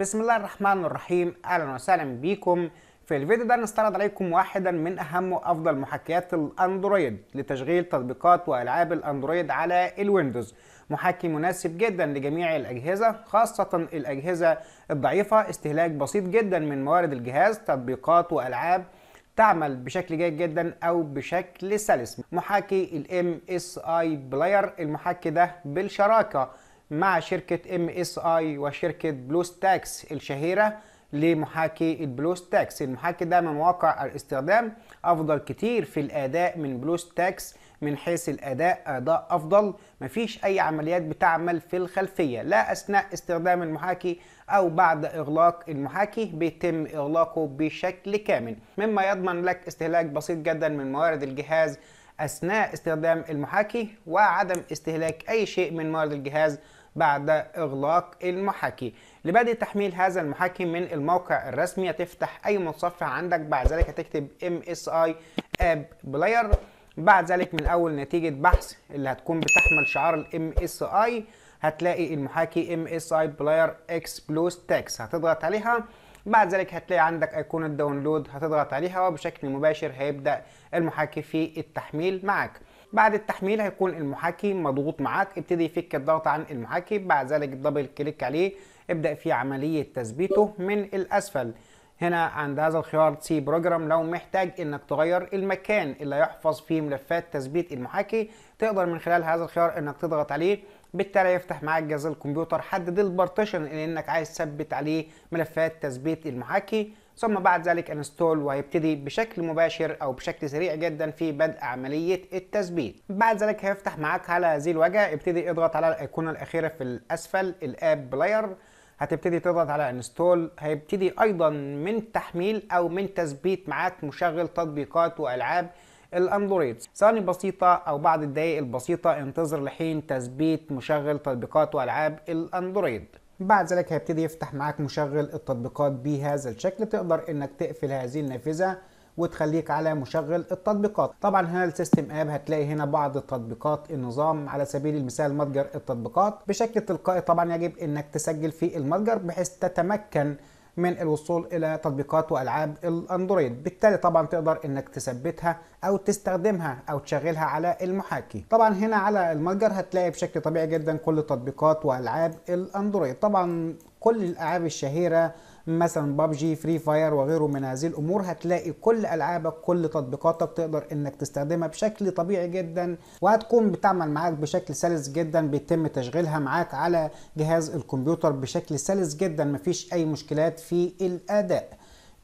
بسم الله الرحمن الرحيم اهلا وسهلا بيكم في الفيديو ده نستعرض عليكم واحدا من اهم وافضل محاكيات الاندرويد لتشغيل تطبيقات والعاب الاندرويد على الويندوز محاكي مناسب جدا لجميع الاجهزه خاصه الاجهزه الضعيفه استهلاك بسيط جدا من موارد الجهاز تطبيقات والعاب تعمل بشكل جيد جدا او بشكل سلس محاكي الام اس اي بلاير المحاكي ده بالشراكه مع شركة ام اس اي وشركة بلوستاكس الشهيرة لمحاكي البلوستاكس المحاكي ده من واقع الاستخدام افضل كتير في الاداء من بلوستاكس من حيث الاداء اداء افضل مفيش اي عمليات بتعمل في الخلفيه لا اثناء استخدام المحاكي او بعد اغلاق المحاكي بيتم اغلاقه بشكل كامل مما يضمن لك استهلاك بسيط جدا من موارد الجهاز اثناء استخدام المحاكي وعدم استهلاك اي شيء من موارد الجهاز بعد إغلاق المحاكي لبدء تحميل هذا المحاكي من الموقع الرسمي هتفتح أي متصفح عندك بعد ذلك هتكتب MSI App Player بعد ذلك من أول نتيجة بحث اللي هتكون بتحمل شعار ال MSI هتلاقي المحاكي MSI Player X Plus Text هتضغط عليها بعد ذلك هتلاقي عندك أيقونة داونلود هتضغط عليها وبشكل مباشر هيبدأ المحاكي في التحميل معاك بعد التحميل هيكون المحاكي مضغوط معاك ابتدي يفك الضغط عن المحاكي بعد ذلك دبل كليك عليه ابدأ في عملية تثبيته من الأسفل هنا عند هذا الخيار سي بروجرام لو محتاج انك تغير المكان اللي يحفظ فيه ملفات تثبيت المحاكي تقدر من خلال هذا الخيار انك تضغط عليه بالتالي يفتح معاك جهاز الكمبيوتر حدد البارتيشن اللي انك عايز تثبت عليه ملفات تثبيت المحاكي ثم بعد ذلك انستول وهيبتدي بشكل مباشر او بشكل سريع جدا في بدء عمليه التثبيت بعد ذلك هيفتح معاك على هذه الواجهه ابتدي اضغط على الايقونه الاخيره في الاسفل الاب بلاير هتبتدي تضغط على انستول هيبتدي ايضا من تحميل او من تثبيت معاك مشغل تطبيقات والعاب الاندرويد ثواني بسيطه او بعض الدقائق البسيطه انتظر لحين تثبيت مشغل تطبيقات والعاب الاندرويد بعد ذلك هيبتدي يفتح معاك مشغل التطبيقات بهذا الشكل تقدر انك تقفل هذه النافذه وتخليك على مشغل التطبيقات طبعا هنا السيستم اب هتلاقي هنا بعض التطبيقات النظام على سبيل المثال متجر التطبيقات بشكل تلقائي طبعا يجب انك تسجل في المتجر بحيث تتمكن من الوصول الى تطبيقات والعاب الاندرويد بالتالي طبعا تقدر انك تثبتها او تستخدمها او تشغلها على المحاكي طبعا هنا على المتجر هتلاقي بشكل طبيعي جدا كل تطبيقات والعاب الاندرويد طبعا كل الالعاب الشهيره مثلا بابجي فري فاير وغيره من هذه الامور هتلاقي كل العابك كل تطبيقاتك تقدر انك تستخدمها بشكل طبيعي جدا وهتكون بتعمل معاك بشكل سلس جدا بيتم تشغيلها معاك على جهاز الكمبيوتر بشكل سلس جدا مفيش اي مشكلات في الاداء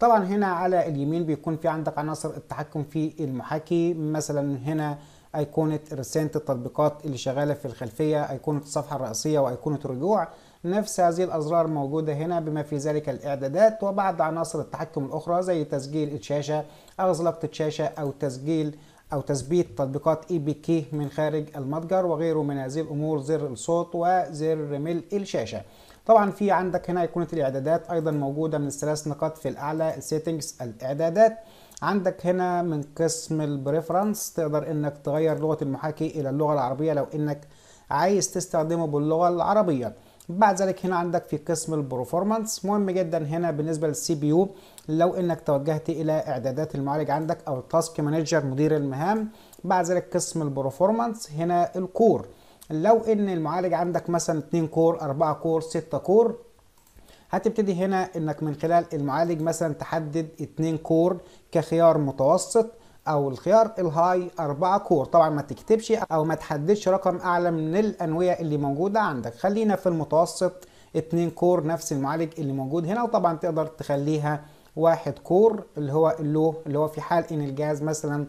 طبعا هنا على اليمين بيكون في عندك عناصر التحكم في المحاكي مثلا هنا ايقونه رسانه التطبيقات اللي شغاله في الخلفيه ايقونه الصفحه الرئيسيه وايقونه الرجوع نفس هذه الأزرار موجودة هنا بما في ذلك الإعدادات وبعض عناصر التحكم الأخرى زي تسجيل الشاشة أو زلقة الشاشة أو تسجيل أو تثبيت تطبيقات اي بي كي من خارج المتجر وغيره من هذه الأمور زر الصوت وزر ملء الشاشة طبعا في عندك هنا ايقونه الاعدادات ايضا موجوده من الثلاث نقاط في الاعلى السيتنجز الاعدادات عندك هنا من قسم البريفرنس تقدر انك تغير لغه المحاكي الى اللغه العربيه لو انك عايز تستخدمه باللغه العربيه بعد ذلك هنا عندك في قسم البرفورمانس مهم جدا هنا بالنسبه للسي بي يو لو انك توجهت الى اعدادات المعالج عندك او التاسك مانجر مدير المهام بعد ذلك قسم البرفورمانس هنا الكور لو ان المعالج عندك مثلا 2 كور 4 كور 6 كور هتبتدي هنا انك من خلال المعالج مثلا تحدد 2 كور كخيار متوسط او الخيار الهاي اربعة كور طبعا ما تكتبش او ما تحددش رقم اعلى من الانويه اللي موجوده عندك خلينا في المتوسط 2 كور نفس المعالج اللي موجود هنا وطبعا تقدر تخليها واحد كور اللي هو اللو اللي هو في حال ان الجهاز مثلا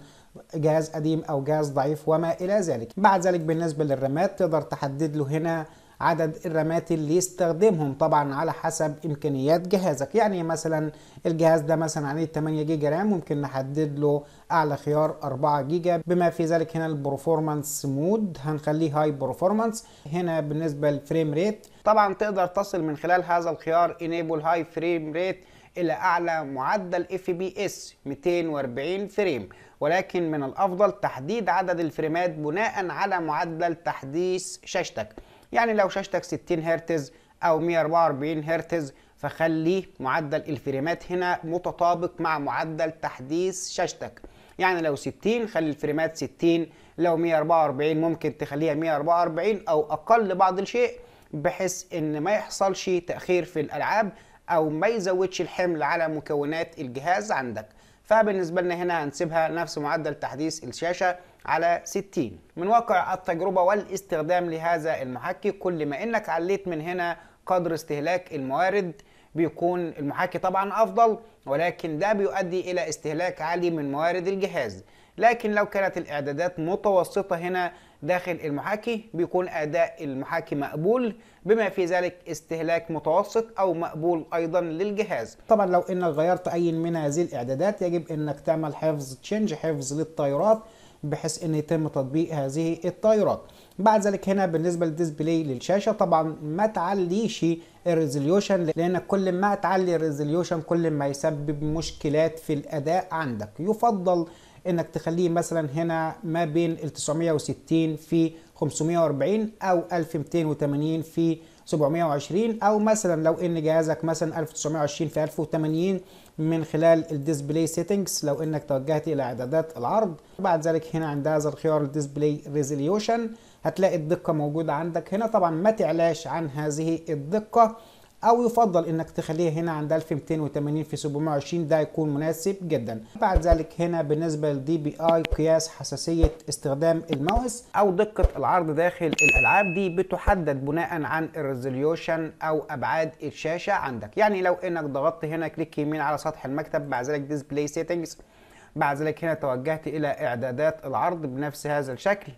جهاز قديم او جهاز ضعيف وما الى ذلك بعد ذلك بالنسبه للرامات تقدر تحدد له هنا عدد الرامات اللي يستخدمهم طبعا على حسب امكانيات جهازك يعني مثلا الجهاز ده مثلا عليه 8 جيجا رام ممكن نحدد له اعلى خيار 4 جيجا بما في ذلك هنا البرفورمانس مود هنخليه هاي برفورمانس هنا بالنسبه للفريم ريت طبعا تقدر تصل من خلال هذا الخيار انيبل هاي فريم ريت الى اعلى معدل اف بي اس 240 فريم ولكن من الافضل تحديد عدد الفريمات بناء على معدل تحديث شاشتك يعني لو شاشتك 60 هرتز او 144 هرتز فخلي معدل الفريمات هنا متطابق مع معدل تحديث شاشتك يعني لو 60 خلي الفريمات 60 لو 144 ممكن تخليها 144 او اقل بعض الشيء بحيث ان ما يحصلش تاخير في الالعاب او ما يزودش الحمل على مكونات الجهاز عندك فبالنسبه لنا هنا هنسيبها نفس معدل تحديث الشاشه على 60 من واقع التجربة والاستخدام لهذا المحكي كل ما انك عليت من هنا قدر استهلاك الموارد بيكون المحاكي طبعا افضل ولكن ده بيؤدي الى استهلاك عالي من موارد الجهاز لكن لو كانت الاعدادات متوسطة هنا داخل المحاكي بيكون اداء المحاكي مقبول بما في ذلك استهلاك متوسط او مقبول ايضا للجهاز طبعا لو انك غيرت اي من هذه الاعدادات يجب انك تعمل حفظ تشينج حفظ للتيارات بحيث ان يتم تطبيق هذه الطائرات بعد ذلك هنا بالنسبه للديسبلاي للشاشه طبعا ما تعليش الريزوليوشن لان كل ما تعلي الريزوليوشن كل ما يسبب مشكلات في الاداء عندك يفضل انك تخليه مثلا هنا ما بين ال 960 في 540 او 1280 في 720 او مثلا لو ان جهازك مثلا 1920 في 1080 من خلال الديسبلاي سيتنجز لو انك توجهت الى اعدادات العرض بعد ذلك هنا عند هذا الخيار الديسبلاي ريزوليوشن هتلاقي الدقه موجوده عندك هنا طبعا ما تعلاش عن هذه الدقه او يفضل انك تخليه هنا عند 1280 في 720 ده يكون مناسب جدا بعد ذلك هنا بالنسبه للدي بي اي قياس حساسيه استخدام الماوس او دقه العرض داخل الالعاب دي بتحدد بناء عن الريزوليوشن او ابعاد الشاشه عندك يعني لو انك ضغطت هنا كليك يمين على سطح المكتب بعد ذلك ديسبلاي سيتنجز بعد ذلك هنا توجهت الى اعدادات العرض بنفس هذا الشكل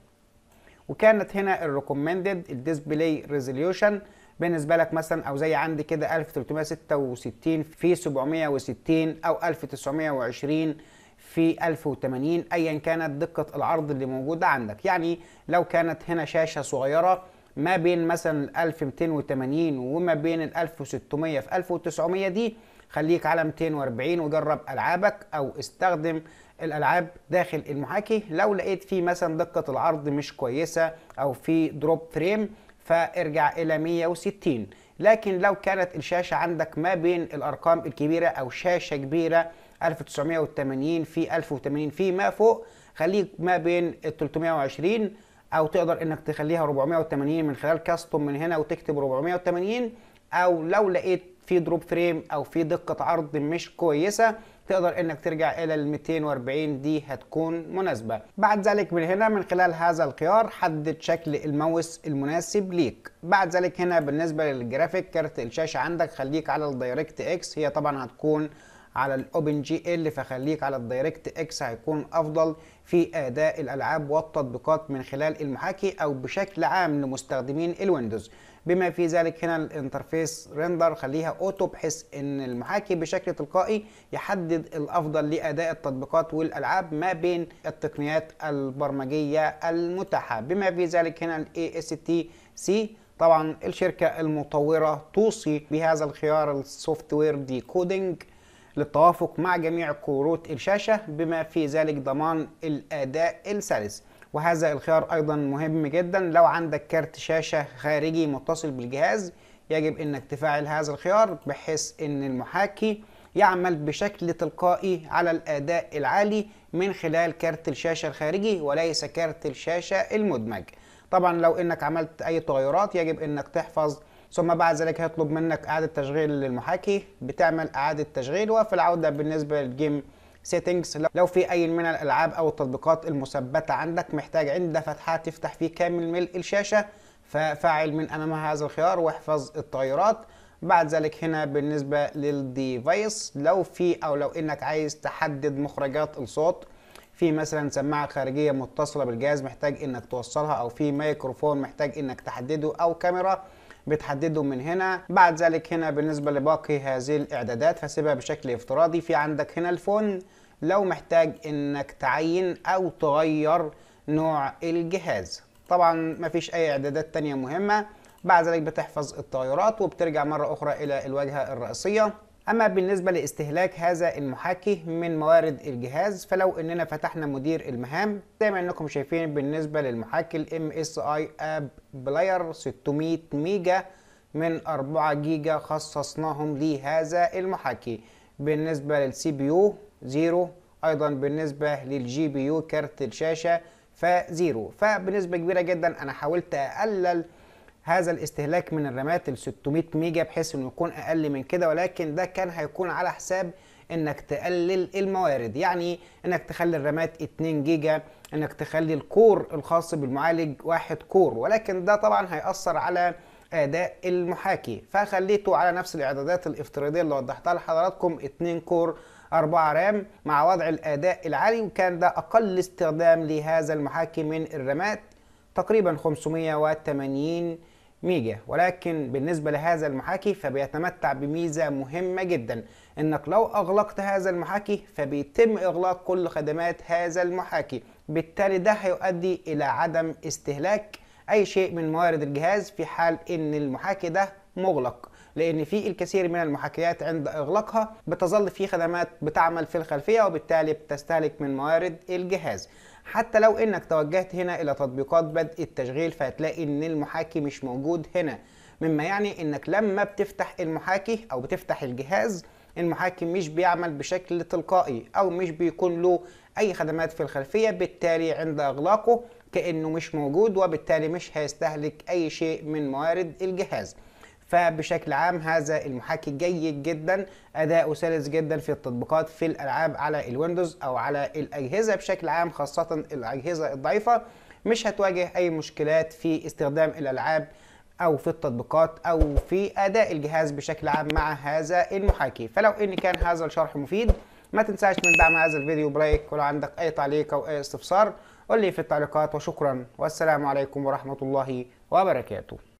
وكانت هنا الريكومندد الديسبلاي ريزوليوشن بالنسبه لك مثلا او زي عندي كده 1366 في 760 او 1920 في 1080 ايا كانت دقه العرض اللي موجوده عندك يعني لو كانت هنا شاشه صغيره ما بين مثلا 1280 وما بين 1600 في 1900 دي خليك على 240 وجرب العابك او استخدم الالعاب داخل المحاكي لو لقيت في مثلا دقه العرض مش كويسه او في دروب فريم فارجع إلى 160 لكن لو كانت الشاشة عندك ما بين الأرقام الكبيرة أو شاشة كبيرة 1980 في 1080 ما فوق خليك ما بين 320 أو تقدر إنك تخليها 480 من خلال كاستم من هنا وتكتب 480 أو لو لقيت في دروب فريم او في دقه عرض مش كويسه تقدر انك ترجع الى ال 240 دي هتكون مناسبه بعد ذلك من هنا من خلال هذا الخيار حدد شكل الماوس المناسب ليك بعد ذلك هنا بالنسبه للجرافيك كارت الشاشه عندك خليك على الدايركت اكس هي طبعا هتكون على الاوبن جي ال فخليك على الدايركت اكس هيكون افضل في اداء الالعاب والتطبيقات من خلال المحاكي او بشكل عام لمستخدمين الويندوز بما في ذلك هنا الانترفيس ريندر خليها اوتو بحيث ان المحاكي بشكل تلقائي يحدد الافضل لاداء التطبيقات والالعاب ما بين التقنيات البرمجيه المتاحه بما في ذلك هنا الاي اس تي سي طبعا الشركه المطوره توصي بهذا الخيار السوفت وير ديكودنج للتوافق مع جميع كروت الشاشه بما في ذلك ضمان الاداء السلس وهذا الخيار ايضا مهم جدا لو عندك كارت شاشه خارجي متصل بالجهاز يجب انك تفعل هذا الخيار بحيث ان المحاكي يعمل بشكل تلقائي على الاداء العالي من خلال كارت الشاشه الخارجي وليس كارت الشاشه المدمج طبعا لو انك عملت اي تغيرات يجب انك تحفظ ثم بعد ذلك هيطلب منك اعاده تشغيل للمحاكي بتعمل اعاده تشغيل وفي العوده بالنسبه للجيم سيتنجز لو في اي من الالعاب او التطبيقات المثبته عندك محتاج عند فتحه تفتح فيه كامل ملء الشاشه ففعل من امامها هذا الخيار واحفظ التغيرات بعد ذلك هنا بالنسبه للديفايس لو في او لو انك عايز تحدد مخرجات الصوت في مثلا سماعه خارجيه متصله بالجهاز محتاج انك توصلها او في ميكروفون محتاج انك تحدده او كاميرا بتحدده من هنا بعد ذلك هنا بالنسبة لباقي هذه الإعدادات هسيبها بشكل افتراضي في عندك هنا الفون لو محتاج إنك تعين أو تغير نوع الجهاز طبعا مفيش أي إعدادات تانية مهمة بعد ذلك بتحفظ التغيرات وبترجع مرة أخرى إلى الواجهة الرئيسية أما بالنسبة لاستهلاك هذا المحاكي من موارد الجهاز فلو إننا فتحنا مدير المهام زي ما إنكم شايفين بالنسبة للمحاكي ال MSI App Player 600 ميجا من 4 جيجا خصصناهم لهذا المحاكي بالنسبة للسي بي يو زيرو أيضا بالنسبة للجي بي يو كارت الشاشة فزيرو فبنسبة كبيرة جدا أنا حاولت أقلل هذا الاستهلاك من الرامات ال 600 ميجا بحيث انه يكون اقل من كده ولكن ده كان هيكون على حساب انك تقلل الموارد يعني انك تخلي الرامات 2 جيجا انك تخلي الكور الخاص بالمعالج واحد كور ولكن ده طبعا هيأثر على اداء المحاكي فخليته على نفس الاعدادات الافتراضيه اللي وضحتها لحضراتكم 2 كور 4 رام مع وضع الاداء العالي وكان ده اقل استخدام لهذا المحاكي من الرامات تقريبا 580 ميجا ولكن بالنسبة لهذا المحاكي فبيتمتع بميزة مهمة جدا انك لو اغلقت هذا المحاكي فبيتم اغلاق كل خدمات هذا المحاكي بالتالي ده هيؤدي الى عدم استهلاك اي شيء من موارد الجهاز في حال ان المحاكي ده مغلق لان في الكثير من المحاكيات عند اغلاقها بتظل في خدمات بتعمل في الخلفيه وبالتالي بتستهلك من موارد الجهاز حتى لو انك توجهت هنا الى تطبيقات بدء التشغيل فهتلاقي ان المحاكي مش موجود هنا مما يعني انك لما بتفتح المحاكي او بتفتح الجهاز المحاكي مش بيعمل بشكل تلقائي او مش بيكون له اي خدمات في الخلفية بالتالي عند اغلاقه كأنه مش موجود وبالتالي مش هيستهلك اي شيء من موارد الجهاز فبشكل عام هذا المحاكي جيد جدا أداؤه سلس جدا في التطبيقات في الألعاب على الويندوز أو على الأجهزة بشكل عام خاصة الأجهزة الضعيفة مش هتواجه أي مشكلات في استخدام الألعاب او في التطبيقات او في اداء الجهاز بشكل عام مع هذا المحاكي فلو ان كان هذا الشرح مفيد ما تنساش من دعم هذا الفيديو بلايك ولو عندك اي تعليق او اي استفسار قول لي في التعليقات وشكرا والسلام عليكم ورحمة الله وبركاته